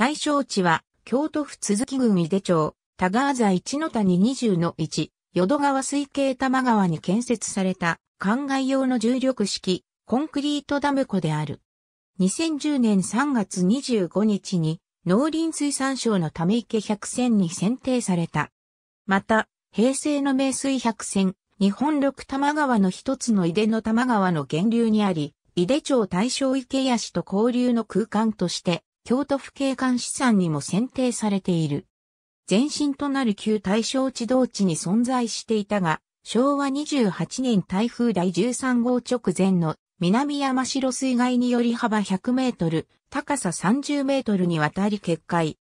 対象地は、京都府鈴木郡井町、田川座一の谷20の1、淀川水系多摩川に建設された、灌漑用の重力式、コンクリートダム湖である。2010年3月25日に、農林水産省のため池百選に選定された。また、平成の名水百選、日本六多摩川の一つの井出の多摩川の源流にあり、井出町大正池屋市と交流の空間として、京都府警官資産にも選定されている。前身となる旧大正地道地に存在していたが、昭和28年台風第13号直前の南山城水害により幅100メートル、高さ30メートルにわたり決壊。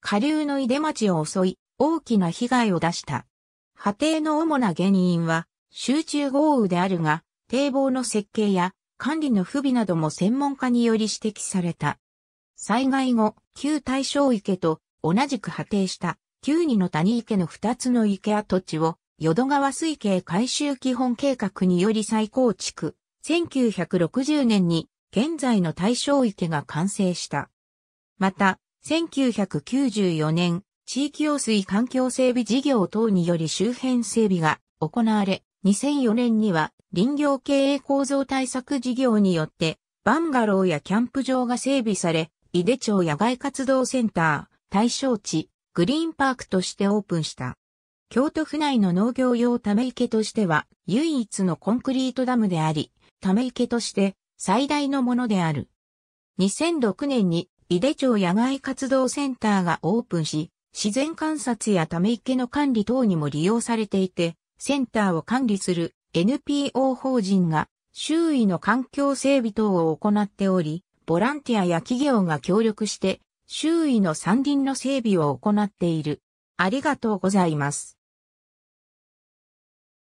下流の出町を襲い、大きな被害を出した。波堤の主な原因は、集中豪雨であるが、堤防の設計や管理の不備なども専門家により指摘された。災害後、旧大正池と同じく破定した旧二の谷池の二つの池跡地を淀川水系改修基本計画により再構築。1960年に現在の大正池が完成した。また、1994年、地域用水環境整備事業等により周辺整備が行われ、2004年には林業経営構造対策事業によって、バンガローやキャンプ場が整備され、井手町野外活動センター、対象地、グリーンパークとしてオープンした。京都府内の農業用ため池としては唯一のコンクリートダムであり、ため池として最大のものである。2006年に井手町野外活動センターがオープンし、自然観察やため池の管理等にも利用されていて、センターを管理する NPO 法人が周囲の環境整備等を行っており、ボランティアや企業が協力して周囲の山林の整備を行っている。ありがとうございます。